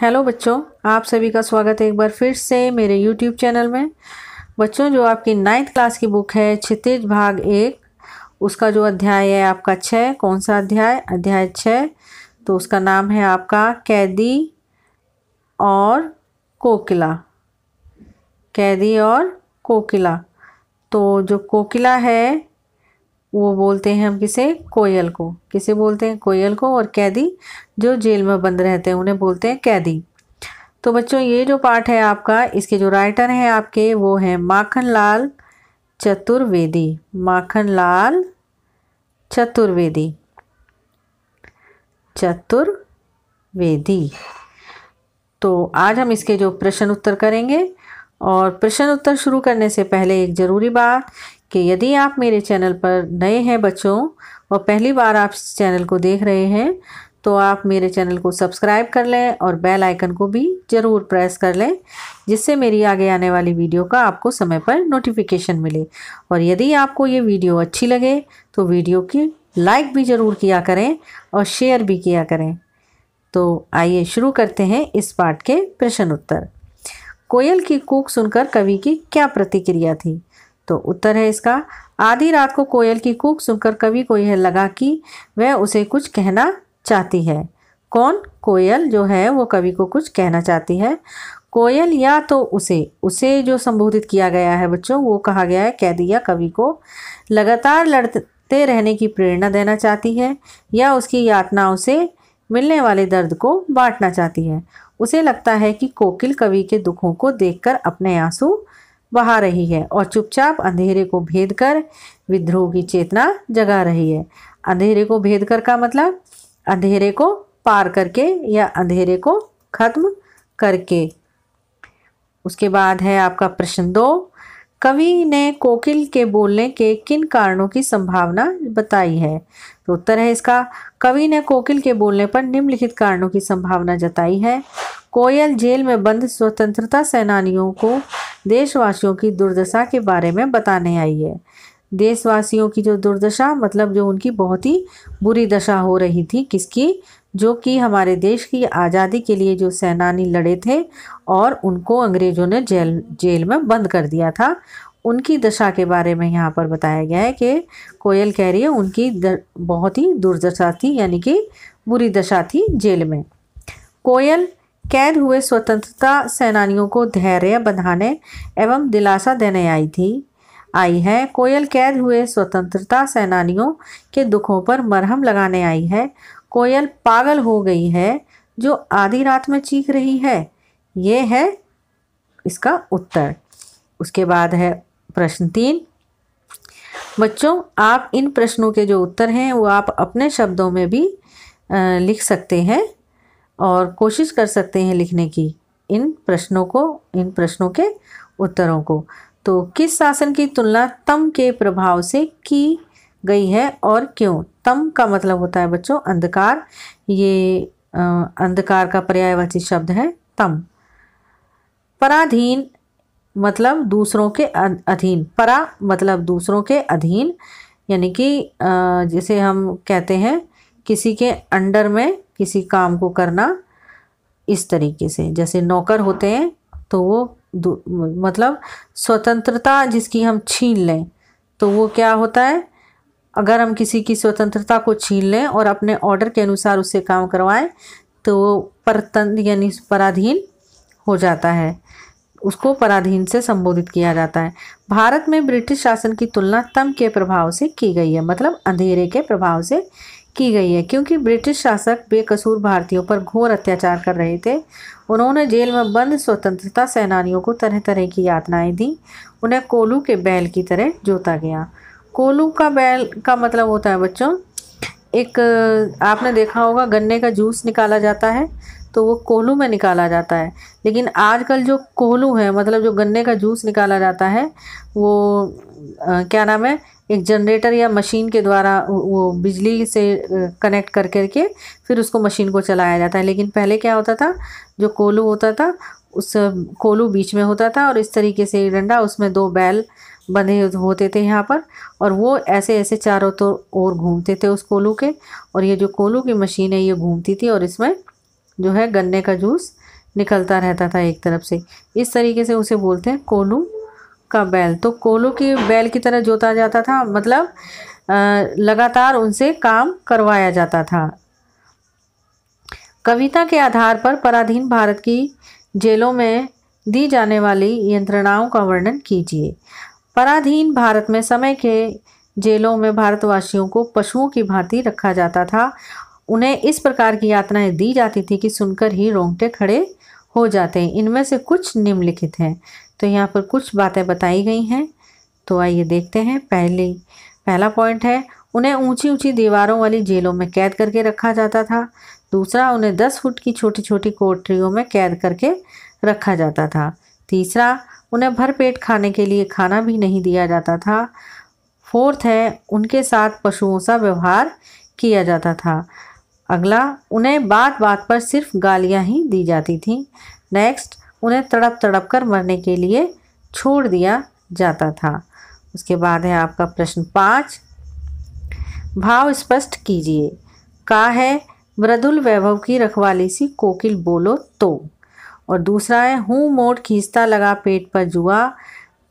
hello बच्चों आप सभी का स्वागत है एक बार फिर से मेरे यूट्यूब चैनल में बच्चों जो आपकी नाइन्थ क्लास की बुक है क्षितिज भाग एक उसका जो अध्याय है आपका छः कौन सा अध्याय अध्याय छः तो उसका नाम है आपका कैदी और कोकिला कैदी और कोकिला तो जो कोकिला है वो बोलते हैं हम किसे कोयल को किसे बोलते हैं कोयल को और कैदी जो जेल में बंद रहते हैं उन्हें बोलते हैं कैदी तो बच्चों ये जो पाठ है आपका इसके जो राइटर हैं आपके वो हैं माखन लाल चतुर्वेदी माखन लाल चतुर्वेदी चतुर्वेदी तो आज हम इसके जो प्रश्न उत्तर करेंगे और प्रश्न उत्तर शुरू करने से पहले एक ज़रूरी बात कि यदि आप मेरे चैनल पर नए हैं बच्चों और पहली बार आप इस चैनल को देख रहे हैं तो आप मेरे चैनल को सब्सक्राइब कर लें और बेल आइकन को भी ज़रूर प्रेस कर लें जिससे मेरी आगे आने वाली वीडियो का आपको समय पर नोटिफिकेशन मिले और यदि आपको ये वीडियो अच्छी लगे तो वीडियो की लाइक भी ज़रूर किया करें और शेयर भी किया करें तो आइए शुरू करते हैं इस पाठ के प्रश्न उत्तर कोयल की कूक सुनकर कवि की क्या प्रतिक्रिया थी तो उत्तर है इसका आधी रात को कोयल की कूक सुनकर कवि को यह लगा कि वह उसे कुछ कहना चाहती है कौन कोयल जो है वो कवि को कुछ कहना चाहती है कोयल या तो उसे उसे जो संबोधित किया गया है बच्चों वो कहा गया है कह दिया कवि को लगातार लड़ते रहने की प्रेरणा देना चाहती है या उसकी यातनाओं से मिलने वाले दर्द को बांटना चाहती है उसे लगता है कि कोकिल कवि के दुखों को देखकर अपने आंसू बहा रही है और चुपचाप अंधेरे को भेद कर विद्रोह की चेतना जगा रही है अंधेरे को भेद कर का मतलब अंधेरे को पार करके या अंधेरे को खत्म करके उसके बाद है आपका प्रश्न दो कवि ने कोकिल के बोलने के किन कारणों की संभावना बताई है तो उत्तर है इसका कवि ने कोकिल के बोलने पर निम्नलिखित कारणों की संभावना जताई है कोयल जेल में बंद स्वतंत्रता सेनानियों को देशवासियों की दुर्दशा के बारे में बताने आई है देशवासियों की जो दुर्दशा मतलब जो उनकी बहुत ही बुरी दशा हो रही थी किसकी जो कि हमारे देश की आज़ादी के लिए जो सेनानी लड़े थे और उनको अंग्रेज़ों ने जेल जेल में बंद कर दिया था उनकी दशा के बारे में यहाँ पर बताया गया है कि कोयल कह रही है उनकी दर, बहुत ही दुर्दशा थी यानी कि बुरी दशा थी जेल में कोयल कैद हुए स्वतंत्रता सेनानियों को धैर्य बंधाने एवं दिलासा देने आई थी आई है कोयल कैद हुए स्वतंत्रता सेनानियों के दुखों पर मरहम लगाने आई है कोयल पागल हो गई है जो आधी रात में चीख रही है ये है इसका उत्तर उसके बाद है प्रश्न तीन बच्चों आप इन प्रश्नों के जो उत्तर हैं वो आप अपने शब्दों में भी लिख सकते हैं और कोशिश कर सकते हैं लिखने की इन प्रश्नों को इन प्रश्नों के उत्तरों को तो किस शासन की तुलना तम के प्रभाव से की गई है और क्यों तम का मतलब होता है बच्चों अंधकार ये अंधकार का पर्यायवाची शब्द है तम पराधीन मतलब दूसरों के अधीन परा मतलब दूसरों के अधीन यानी कि जैसे हम कहते हैं किसी के अंडर में किसी काम को करना इस तरीके से जैसे नौकर होते हैं तो वो मतलब स्वतंत्रता जिसकी हम छीन लें तो वो क्या होता है अगर हम किसी की स्वतंत्रता को छीन लें और अपने ऑर्डर के अनुसार उससे काम करवाएं तो वो परतंत्र यानी पराधीन हो जाता है उसको पराधीन से संबोधित किया जाता है भारत में ब्रिटिश शासन की तुलना तम के प्रभाव से की गई है मतलब अंधेरे के प्रभाव से की गई है क्योंकि ब्रिटिश शासक बेकसूर भारतीयों पर घोर अत्याचार कर रहे थे उन्होंने जेल में बंद स्वतंत्रता सेनानियों को तरह तरह की यातनाएं दी उन्हें कोलू के बैल की तरह जोता गया कोलू का बैल का मतलब होता है बच्चों एक आपने देखा होगा गन्ने का जूस निकाला जाता है तो वो कोहलू में निकाला जाता है लेकिन आजकल जो कोहलू है मतलब जो गन्ने का जूस निकाला जाता है वो आ, क्या नाम है एक जनरेटर या मशीन के द्वारा वो बिजली से कनेक्ट कर करके फिर उसको मशीन को चलाया जाता है लेकिन पहले क्या होता था जो कोलू होता था उस कोलू बीच में होता था और इस तरीके से डंडा उसमें दो बैल बंधे होते थे यहाँ पर और वो ऐसे ऐसे चारों तो ओर घूमते थे उस कोलू के और ये जो कोलू की मशीन है ये घूमती थी और इसमें जो है गन्ने का जूस निकलता रहता था एक तरफ से इस तरीके से उसे बोलते हैं कोलू का बैल तो कोलो के बैल की तरह जोता जाता था मतलब लगातार उनसे काम करवाया जाता था कविता के आधार पर पराधीन भारत की जेलों में दी जाने वाली यंत्रणाओं का वर्णन कीजिए पराधीन भारत में समय के जेलों में भारतवासियों को पशुओं की भांति रखा जाता था उन्हें इस प्रकार की यातनाएं दी जाती थी कि सुनकर ही रोंगटे खड़े हो जाते हैं इनमें से कुछ निम्नलिखित हैं तो यहाँ पर कुछ बातें बताई गई हैं तो आइए देखते हैं पहली पहला पॉइंट है उन्हें ऊंची ऊंची दीवारों वाली जेलों में कैद करके रखा जाता था दूसरा उन्हें दस फुट की छोटी छोटी कोठरियों में कैद करके रखा जाता था तीसरा उन्हें भर पेट खाने के लिए खाना भी नहीं दिया जाता था फोर्थ है उनके साथ पशुओं सा व्यवहार किया जाता था अगला उन्हें बात बात पर सिर्फ गालियाँ ही दी जाती थी नेक्स्ट उन्हें तड़प तड़प कर मरने के लिए छोड़ दिया जाता था उसके बाद है आपका प्रश्न पाँच भाव स्पष्ट कीजिए का है मृदुल वैभव की रखवाली सी कोकिल बोलो तो और दूसरा है हूँ मोड़ खींचता लगा पेट पर जुआ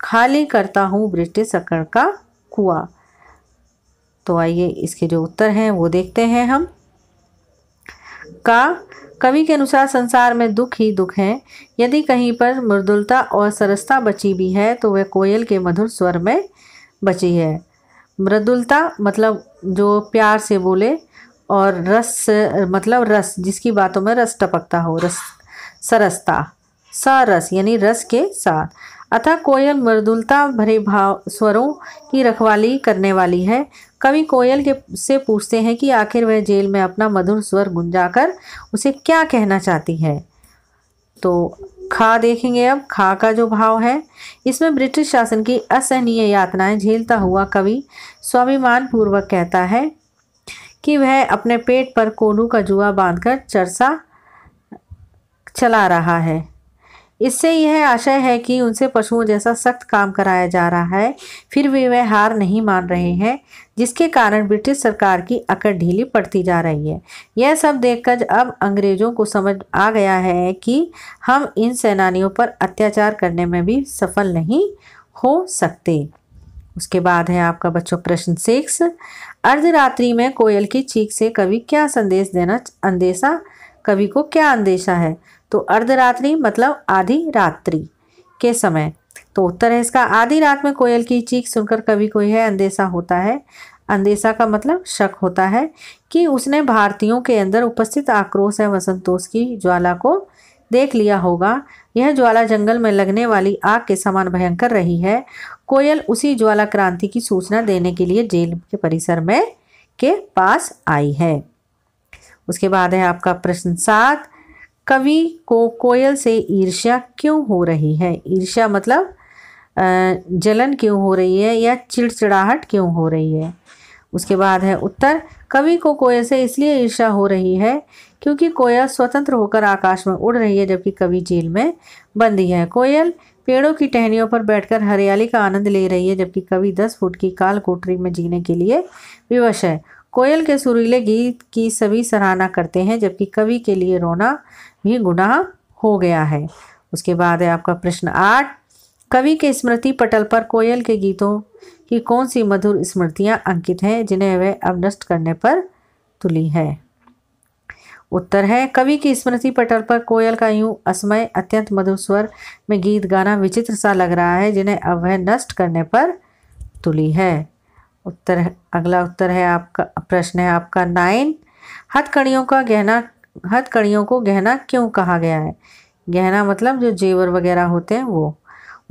खाली करता हूँ ब्रिटिश अकड़ का कुआ तो आइए इसके जो उत्तर हैं वो देखते हैं हम का कवि के अनुसार संसार में दुख ही दुख हैं यदि कहीं पर मृदुलता और सरसता बची भी है तो वह कोयल के मधुर स्वर में बची है मृदुलता मतलब जो प्यार से बोले और रस मतलब रस जिसकी बातों में रस टपकता हो रस सरसता सरस यानी रस के साथ अतः कोयल मृदुलता भरे भाव स्वरों की रखवाली करने वाली है कवि कोयल के से पूछते हैं कि आखिर वह जेल में अपना मधुर स्वर गुंजाकर उसे क्या कहना चाहती है तो खा देखेंगे अब खा का जो भाव है इसमें ब्रिटिश शासन की असहनीय यातनाएं झेलता हुआ कवि स्वाभिमान पूर्वक कहता है कि वह अपने पेट पर कोलू का जुआ बांधकर चरसा चला रहा है इससे यह आशय है कि उनसे पशुओं जैसा सख्त काम कराया जा रहा है फिर भी वह हार नहीं मान रहे हैं जिसके कारण ब्रिटिश सरकार की अकड़ ढीली पड़ती जा रही है यह सब देखकर अब अंग्रेज़ों को समझ आ गया है कि हम इन सेनानियों पर अत्याचार करने में भी सफल नहीं हो सकते उसके बाद है आपका बच्चों प्रश्न सिक्स अर्धरात्रि में कोयल की चीख से कवि क्या संदेश देना अंदेशा कवि को क्या अंदेशा है तो अर्धरात्रि मतलब आधी रात्रि के समय तो उत्तर है इसका आधी रात में कोयल की चीख सुनकर कवि को यह अंदेशा होता है अंदेशा का मतलब शक होता है कि उसने भारतीयों के अंदर उपस्थित आक्रोश एवं वसंतोष की ज्वाला को देख लिया होगा यह ज्वाला जंगल में लगने वाली आग के समान भयंकर रही है कोयल उसी ज्वाला क्रांति की सूचना देने के लिए जेल के परिसर में के पास आई है उसके बाद है आपका प्रश्न सात कवि को कोयल से ईर्ष्या क्यों हो रही है ईर्ष्या मतलब जलन क्यों हो रही है या चिड़चिड़ाहट क्यों हो रही है उसके बाद है उत्तर कवि को कोयल से इसलिए ईर्ष्या हो रही है क्योंकि कोयल स्वतंत्र होकर आकाश में उड़ रही है जबकि कवि जेल में बंदी है कोयल पेड़ों की टहनियों पर बैठकर हरियाली का आनंद ले रही है जबकि कवि दस फुट की काल कोठरी में जीने के लिए विवश है कोयल के सुरीले गीत की सभी सराहना करते हैं जबकि कवि के लिए रोना भी गुनाह हो गया है उसके बाद है आपका प्रश्न आठ कवि के स्मृति पटल पर कोयल के गीतों की कौन सी मधुर स्मृतियाँ अंकित हैं जिन्हें वह अब नष्ट करने पर तुली है उत्तर है कवि की स्मृति पटल पर कोयल का यूं असमय अत्यंत मधुर स्वर में गीत गाना विचित्र सा लग रहा है जिन्हें अब वह नष्ट करने पर तुली है उत्तर है अगला उत्तर है आपका प्रश्न है आपका नाइन हथकड़ियों का गहना हथकड़ियों को गहना क्यों कहा गया है गहना मतलब जो जेवर वगैरह होते हैं वो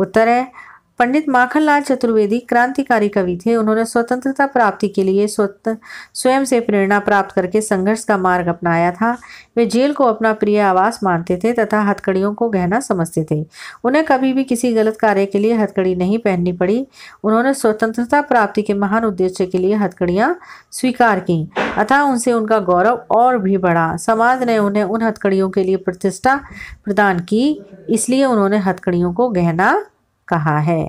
उत्तर है पंडित माखनलाल चतुर्वेदी क्रांतिकारी कवि थे उन्होंने स्वतंत्रता प्राप्ति के लिए स्वयं से प्रेरणा प्राप्त करके संघर्ष का मार्ग अपनाया था वे जेल को अपना प्रिय आवास मानते थे तथा हथकड़ियों को गहना समझते थे उन्हें कभी भी किसी गलत कार्य के लिए हथकड़ी नहीं पहननी पड़ी उन्होंने स्वतंत्रता प्राप्ति के महान उद्देश्य के लिए हथकड़ियाँ स्वीकार की अतः उनसे उनका गौरव और भी बढ़ा समाज ने उन्हें उन हथकड़ियों के लिए प्रतिष्ठा प्रदान की इसलिए उन्होंने हथकड़ियों को गहना कहा है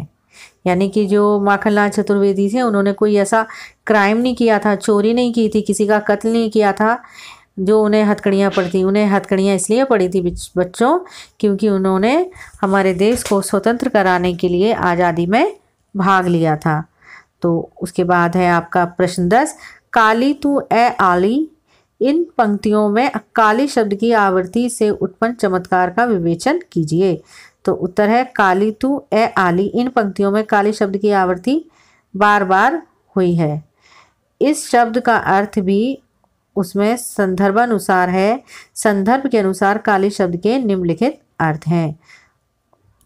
यानी कि जो माखनलाल चतुर्वेदी थे उन्होंने कोई ऐसा क्राइम नहीं किया था चोरी नहीं की थी किसी का कत्ल नहीं किया था जो उन्हें हथकड़ियाँ पड़ती उन्हें हथकड़ियाँ इसलिए पड़ी थी बच्चों क्योंकि उन्होंने हमारे देश को स्वतंत्र कराने के लिए आज़ादी में भाग लिया था तो उसके बाद है आपका प्रश्न दस काली तू ए आली इन पंक्तियों में काली शब्द की आवृत्ति से उत्पन्न चमत्कार का विवेचन कीजिए तो उत्तर है काली तू ए आली इन पंक्तियों में काली शब्द की आवृत्ति बार बार हुई है इस शब्द का अर्थ भी उसमें अनुसार है संदर्भ के अनुसार काली शब्द के निम्नलिखित अर्थ हैं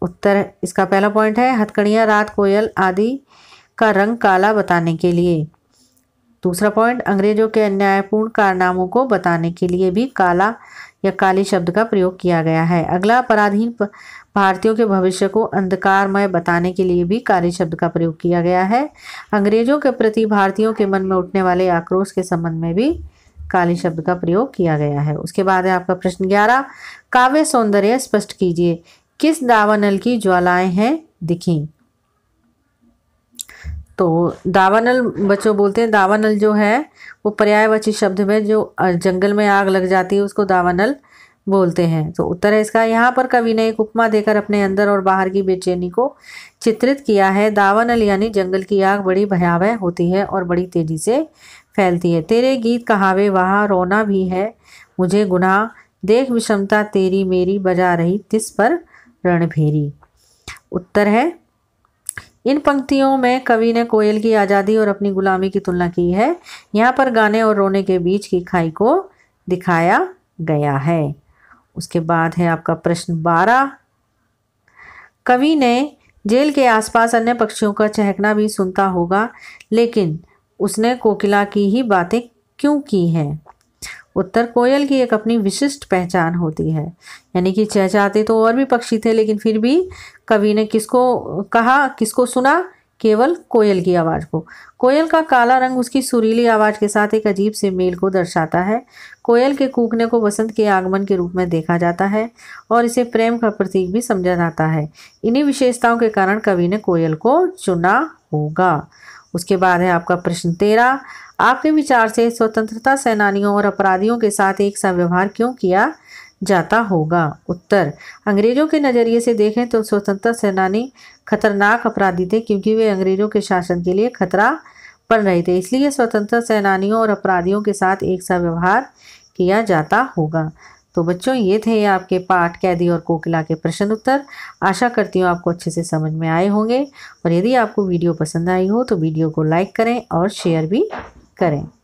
उत्तर इसका पहला पॉइंट है हथकड़ियाँ रात कोयल आदि का रंग काला बताने के लिए दूसरा पॉइंट अंग्रेजों के अन्यायपूर्ण कारनामों को बताने के लिए भी काला या काली शब्द का प्रयोग किया गया है अगला अपराधीन पर... भारतीयों के भविष्य को अंधकारमय बताने के लिए भी कार्य शब्द का प्रयोग किया गया है अंग्रेजों के प्रति भारतीयों के मन में उठने वाले आक्रोश के संबंध में भी काली शब्द का प्रयोग किया गया है उसके बाद है आपका प्रश्न ग्यारह काव्य सौंदर्य स्पष्ट कीजिए किस दावानल की ज्वालाएं हैं दिखी तो दावानल बच्चों बोलते हैं दावानल जो है वो पर्यायवाची शब्द में जो जंगल में आग लग जाती है उसको दावानल बोलते हैं तो उत्तर है इसका यहाँ पर कवि ने एक उपमा देकर अपने अंदर और बाहर की बेचैनी को चित्रित किया है दावानल यानी जंगल की आग बड़ी भयावह होती है और बड़ी तेजी से फैलती है तेरे गीत कहावे वहाँ रोना भी है मुझे गुनाह देख विषमता तेरी मेरी बजा रही तिस पर रणभेरी उत्तर है इन पंक्तियों में कवि ने कोयल की आज़ादी और अपनी गुलामी की तुलना की है यहाँ पर गाने और रोने के बीच की खाई को दिखाया गया है उसके बाद है आपका प्रश्न बारह कवि ने जेल के आसपास अन्य पक्षियों का चहकना भी सुनता होगा लेकिन उसने कोकिला की ही बातें क्यों की हैं उत्तर कोयल की एक अपनी विशिष्ट पहचान होती है यानी कि चहचाते तो और भी पक्षी थे लेकिन फिर भी कवि ने किसको कहा किसको सुना केवल कोयल की आवाज़ को कोयल का काला रंग उसकी सुरीली आवाज़ के साथ एक अजीब से मेल को दर्शाता है कोयल के कूकने को वसंत के आगमन के रूप में देखा जाता है और इसे प्रेम का प्रतीक भी समझा जाता है इन्हीं विशेषताओं के कारण कवि ने कोयल को चुना होगा उसके बाद है आपका प्रश्न तेरह आपके विचार से स्वतंत्रता सेनानियों और अपराधियों के साथ एक सा व्यवहार क्यों किया जाता होगा उत्तर अंग्रेजों के नज़रिए से देखें तो स्वतंत्रता सेनानी खतरनाक अपराधी थे क्योंकि वे अंग्रेजों के शासन के लिए खतरा बन रहे थे इसलिए स्वतंत्रता सेनानियों और अपराधियों के साथ एक सा व्यवहार किया जाता होगा तो बच्चों ये थे आपके पाठ कैदी और कोकिला के प्रश्न उत्तर आशा करती हूँ आपको अच्छे से समझ में आए होंगे और यदि आपको वीडियो पसंद आई हो तो वीडियो को लाइक करें और शेयर भी करें